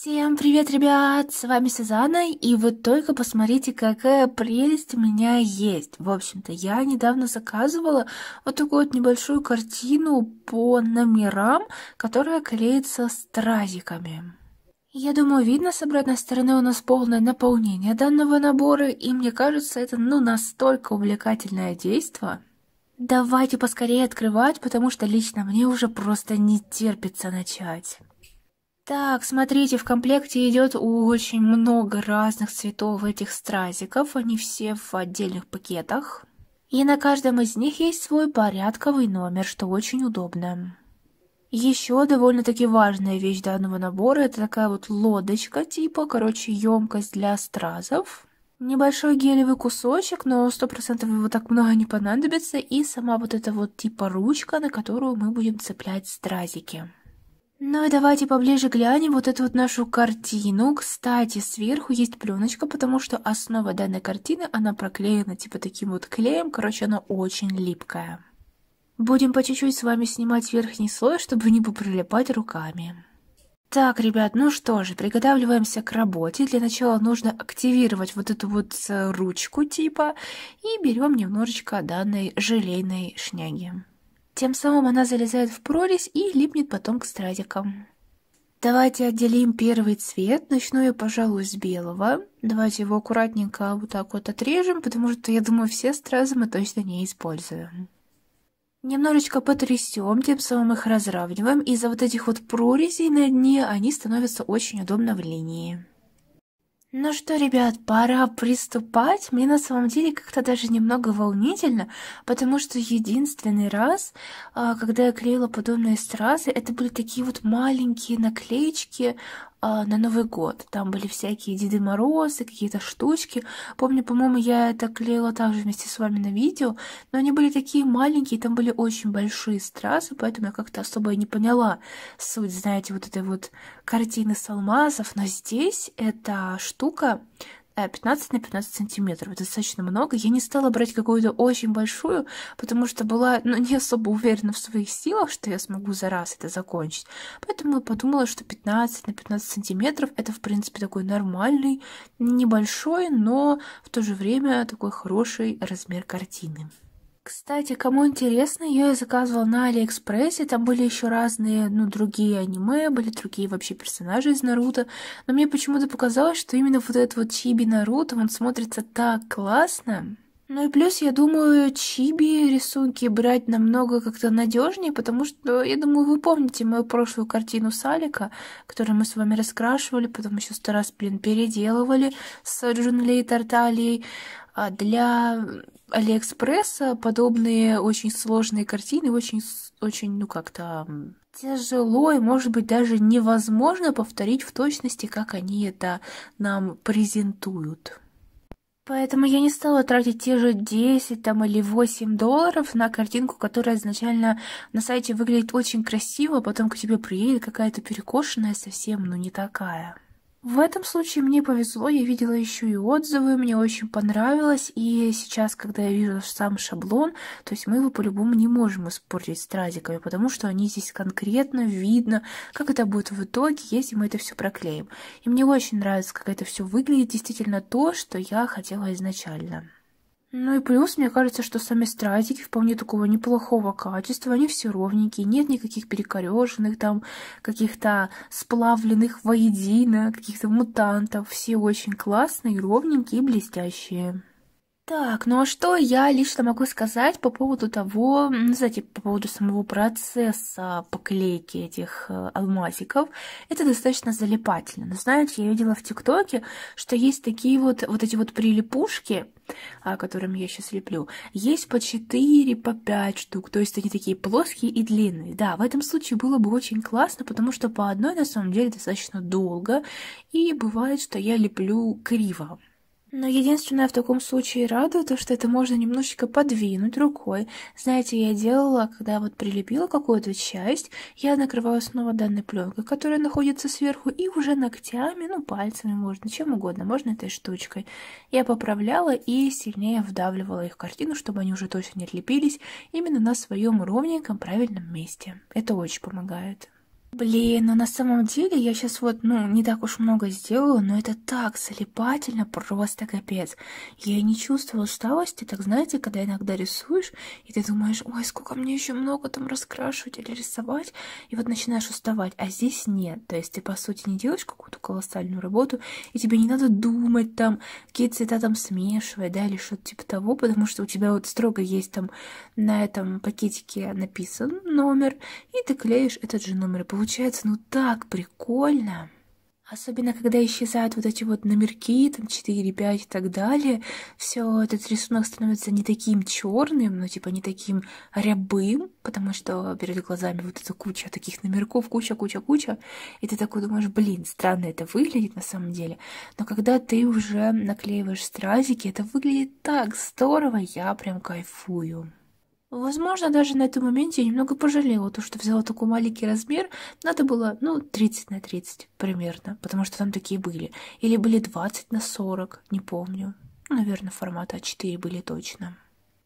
Всем привет, ребят! С вами Сазана, и вы только посмотрите, какая прелесть у меня есть. В общем-то, я недавно заказывала вот такую вот небольшую картину по номерам, которая клеится стразиками. Я думаю, видно с обратной стороны у нас полное наполнение данного набора, и мне кажется, это ну настолько увлекательное действие. Давайте поскорее открывать, потому что лично мне уже просто не терпится начать. Так, смотрите, в комплекте идет очень много разных цветов этих стразиков. Они все в отдельных пакетах. И на каждом из них есть свой порядковый номер, что очень удобно. Еще довольно-таки важная вещь данного набора – это такая вот лодочка типа, короче, емкость для стразов. Небольшой гелевый кусочек, но 100% его так много не понадобится. И сама вот эта вот типа ручка, на которую мы будем цеплять стразики. Ну и давайте поближе глянем вот эту вот нашу картину. Кстати, сверху есть пленочка, потому что основа данной картины, она проклеена типа таким вот клеем. Короче, она очень липкая. Будем по чуть-чуть с вами снимать верхний слой, чтобы не поприлипать руками. Так, ребят, ну что же, приготавливаемся к работе. Для начала нужно активировать вот эту вот э, ручку типа и берем немножечко данной желейной шняги. Тем самым она залезает в прорезь и липнет потом к стразикам. Давайте отделим первый цвет. Начну я, пожалуй, с белого. Давайте его аккуратненько вот так вот отрежем, потому что, я думаю, все стразы мы точно не используем. Немножечко потрясем, тем самым их разравниваем. Из-за вот этих вот прорезей на дне они становятся очень удобно в линии. Ну что, ребят, пора приступать. Мне на самом деле как-то даже немного волнительно, потому что единственный раз, а, когда я клеила подобные стразы, это были такие вот маленькие наклеечки а, на Новый год. Там были всякие Деды Морозы, какие-то штучки. Помню, по-моему, я это клеила также вместе с вами на видео, но они были такие маленькие, там были очень большие стразы, поэтому я как-то особо и не поняла суть, знаете, вот этой вот картины с алмазов. Но здесь эта штука 15 э, на 15 сантиметров. Достаточно много. Я не стала брать какую-то очень большую, потому что была ну, не особо уверена в своих силах, что я смогу за раз это закончить. Поэтому я подумала, что 15 на 15 сантиметров это, в принципе, такой нормальный, небольшой, но в то же время такой хороший размер картины. Кстати, кому интересно, ее я заказывал на Алиэкспрессе, там были еще разные, ну, другие аниме, были другие вообще персонажи из Наруто, но мне почему-то показалось, что именно вот этот вот Чиби Наруто, он смотрится так классно, ну и плюс, я думаю, чиби рисунки брать намного как-то надежнее, потому что, я думаю, вы помните мою прошлую картину Салика, которую мы с вами раскрашивали, потом еще сто раз, блин, переделывали с Джунлей Тарталией. А для Алиэкспресса подобные очень сложные картины, очень, очень, ну как-то тяжело и, может быть, даже невозможно повторить в точности, как они это нам презентуют. Поэтому я не стала тратить те же 10 там, или 8 долларов на картинку, которая изначально на сайте выглядит очень красиво, а потом к тебе приедет какая-то перекошенная совсем, ну не такая. В этом случае мне повезло, я видела еще и отзывы, мне очень понравилось, и сейчас, когда я вижу сам шаблон, то есть мы его по-любому не можем испортить стразиками, потому что они здесь конкретно видно, как это будет в итоге, если мы это все проклеим. И мне очень нравится, как это все выглядит, действительно то, что я хотела изначально. Ну и плюс, мне кажется, что сами стратики вполне такого неплохого качества, они все ровненькие, нет никаких перекореженных там, каких-то сплавленных воедино, каких-то мутантов, все очень классные, ровненькие и блестящие. Так, ну а что я лично могу сказать по поводу того, ну, знаете, по поводу самого процесса поклейки этих э, алмазиков? Это достаточно залипательно. Но знаете, я видела в ТикТоке, что есть такие вот, вот эти вот прилипушки, а, которыми я сейчас леплю, есть по 4, по 5 штук, то есть они такие плоские и длинные. Да, в этом случае было бы очень классно, потому что по одной на самом деле достаточно долго, и бывает, что я леплю криво. Но единственное в таком случае радует, то, что это можно немножечко подвинуть рукой. Знаете, я делала, когда вот прилепила какую-то часть, я накрываю снова данной пленкой, которая находится сверху, и уже ногтями, ну пальцами можно, чем угодно, можно этой штучкой. Я поправляла и сильнее вдавливала их в картину, чтобы они уже точно не отлепились именно на своем ровненьком правильном месте. Это очень помогает. Блин, ну на самом деле я сейчас вот, ну, не так уж много сделала, но это так залипательно, просто капец. Я не чувствовала усталости, так знаете, когда иногда рисуешь, и ты думаешь, ой, сколько мне еще много там раскрашивать или рисовать, и вот начинаешь уставать, а здесь нет. То есть ты, по сути, не делаешь какую-то колоссальную работу, и тебе не надо думать там, какие цвета там смешивать, да, или что-то типа того, потому что у тебя вот строго есть там на этом пакетике написан номер, и ты клеишь этот же номер, и получается, ну так прикольно. Особенно, когда исчезают вот эти вот номерки, там 4, 5 и так далее, все этот рисунок становится не таким черным, но ну, типа не таким рябым, потому что перед глазами вот эта куча таких номерков, куча, куча, куча, и ты такой думаешь, блин, странно это выглядит на самом деле, но когда ты уже наклеиваешь стразики, это выглядит так здорово, я прям кайфую. Возможно, даже на этом моменте я немного пожалела, то, что взяла такой маленький размер. Надо было, ну, 30 на 30 примерно, потому что там такие были. Или были 20 на 40, не помню. Наверное, формата А4 были точно.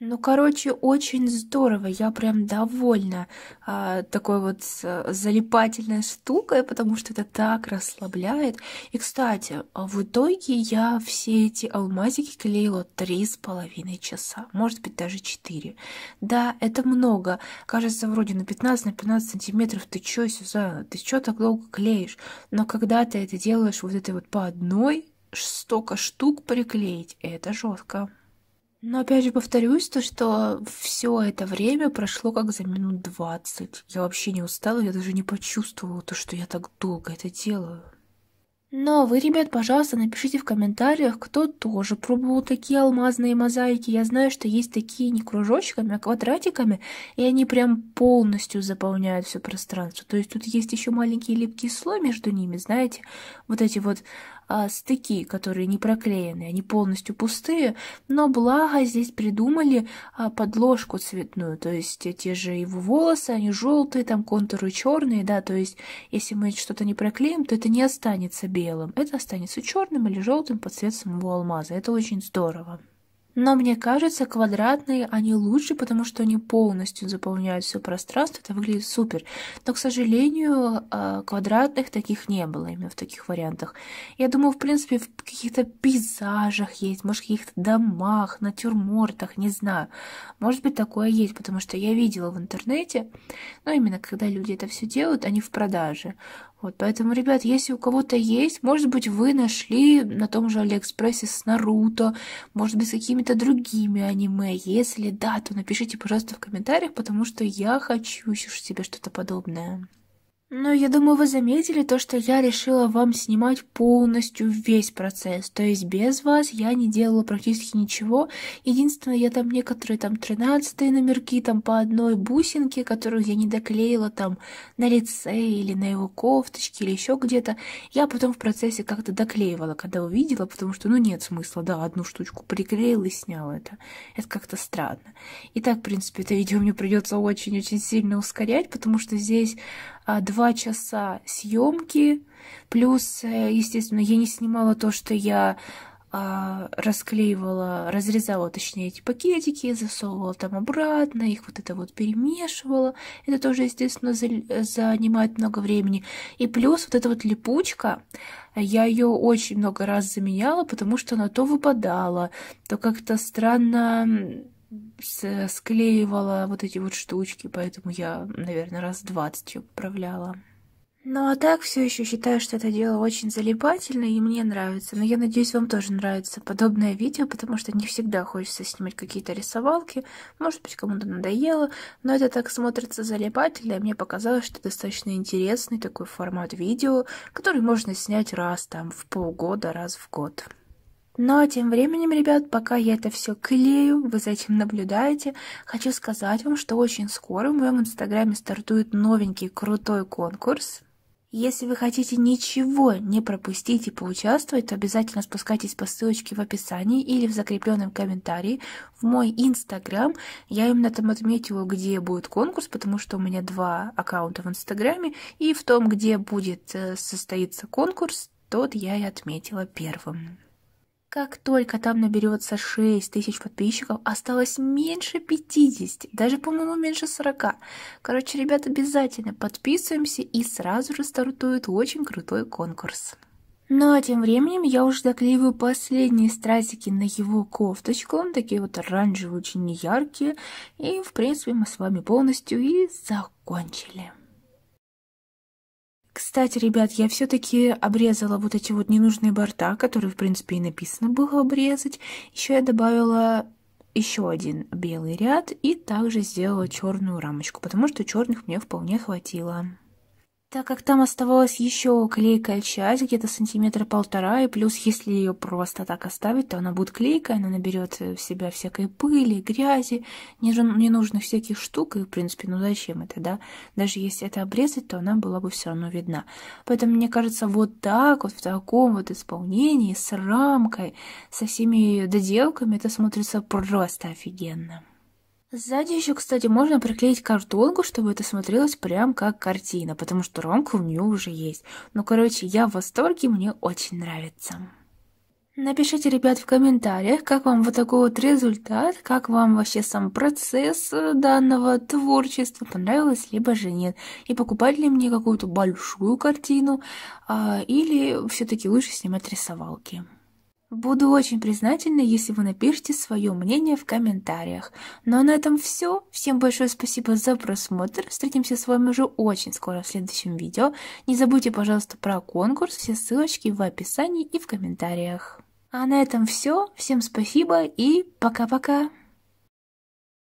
Ну, короче, очень здорово, я прям довольна а, такой вот а, залипательной штукой, потому что это так расслабляет. И, кстати, а в итоге я все эти алмазики клеила три с половиной часа, может быть, даже 4. Да, это много, кажется, вроде на 15, на 15 сантиметров, ты чё, Сюзанна, ты чё так долго клеишь? Но когда ты это делаешь вот этой вот по одной, столько штук приклеить, это жестко. Но опять же повторюсь, то, что все это время прошло как за минут двадцать. Я вообще не устала, я даже не почувствовала то, что я так долго это делаю. Но вы, ребят, пожалуйста, напишите в комментариях, кто тоже пробовал такие алмазные мозаики. Я знаю, что есть такие не кружочками, а квадратиками, и они прям полностью заполняют все пространство. То есть тут есть еще маленький липкий слой между ними, знаете, вот эти вот а, стыки, которые не проклеены, они полностью пустые, но благо здесь придумали а, подложку цветную, то есть те же его волосы, они желтые, там контуры черные, да, то есть если мы что-то не проклеим, то это не останется белым, это останется черным или желтым под цвет самого алмаза, это очень здорово. Но мне кажется, квадратные они лучше, потому что они полностью заполняют все пространство, это выглядит супер. Но, к сожалению, а, квадратных таких не было именно в таких вариантах. Я думаю, в принципе, в каких-то пейзажах есть, может, в каких-то домах, натюрмортах, не знаю. Может быть, такое есть, потому что я видела в интернете, но ну, именно когда люди это все делают, они в продаже. Вот, поэтому, ребят, если у кого-то есть, может быть, вы нашли на том же Алиэкспрессе с Наруто, может быть, с какими-то другими аниме. Если да, то напишите, пожалуйста, в комментариях, потому что я хочу себе что-то подобное. Но я думаю, вы заметили то, что я решила вам снимать полностью весь процесс. То есть без вас я не делала практически ничего. Единственное, я там некоторые там 13 номерки, там по одной бусинке, которую я не доклеила там на лице или на его кофточке или еще где-то. Я потом в процессе как-то доклеивала, когда увидела, потому что ну нет смысла, да, одну штучку приклеила и сняла это. Это как-то странно. Итак, в принципе, это видео мне придется очень-очень сильно ускорять, потому что здесь а, два часа съемки, плюс, э, естественно, я не снимала то, что я а, расклеивала, разрезала, точнее, эти пакетики, засовывала там обратно, их вот это вот перемешивала. Это тоже, естественно, занимает много времени. И плюс вот эта вот липучка, я ее очень много раз заменяла, потому что она то выпадала, то как-то странно склеивала вот эти вот штучки, поэтому я, наверное, раз двадцать ее поправляла. Ну а так все еще считаю, что это дело очень залипательно и мне нравится. Но я надеюсь, вам тоже нравится подобное видео, потому что не всегда хочется снимать какие-то рисовалки. Может быть, кому-то надоело, но это так смотрится залипательно, и мне показалось, что достаточно интересный такой формат видео, который можно снять раз там в полгода, раз в год. Но тем временем, ребят, пока я это все клею, вы за этим наблюдаете, хочу сказать вам, что очень скоро в моем инстаграме стартует новенький крутой конкурс. Если вы хотите ничего не пропустить и поучаствовать, то обязательно спускайтесь по ссылочке в описании или в закрепленном комментарии в мой инстаграм. Я именно там отметила, где будет конкурс, потому что у меня два аккаунта в инстаграме, и в том, где будет э, состоится конкурс, тот я и отметила первым. Как только там наберется 6 тысяч подписчиков, осталось меньше 50, даже, по-моему, меньше 40. Короче, ребят, обязательно подписываемся и сразу же стартует очень крутой конкурс. Ну а тем временем я уже доклеиваю последние стразики на его кофточку, он такие вот оранжевые, очень яркие, И, в принципе, мы с вами полностью и закончили. Кстати, ребят, я все-таки обрезала вот эти вот ненужные борта, которые, в принципе, и написано было обрезать. Еще я добавила еще один белый ряд и также сделала черную рамочку, потому что черных мне вполне хватило так как там оставалась еще клейкая часть, где-то сантиметра полтора, и плюс, если ее просто так оставить, то она будет клейкая, она наберет э, в себя всякой пыли, грязи, ненужных всяких штук, и, в принципе, ну зачем это, да? Даже если это обрезать, то она была бы все равно видна. Поэтому, мне кажется, вот так, вот в таком вот исполнении, с рамкой, со всеми ее доделками, это смотрится просто офигенно. Сзади еще, кстати, можно приклеить картонку, чтобы это смотрелось прям как картина, потому что рамка у нее уже есть. Ну, короче, я в восторге, мне очень нравится. Напишите, ребят, в комментариях, как вам вот такой вот результат, как вам вообще сам процесс э, данного творчества, понравилось, либо же нет. И покупать ли мне какую-то большую картину, а или все-таки лучше снимать рисовалки. Буду очень признательна, если вы напишите свое мнение в комментариях. Ну а на этом все. Всем большое спасибо за просмотр. Встретимся с вами уже очень скоро в следующем видео. Не забудьте, пожалуйста, про конкурс. Все ссылочки в описании и в комментариях. А на этом все. Всем спасибо и пока-пока.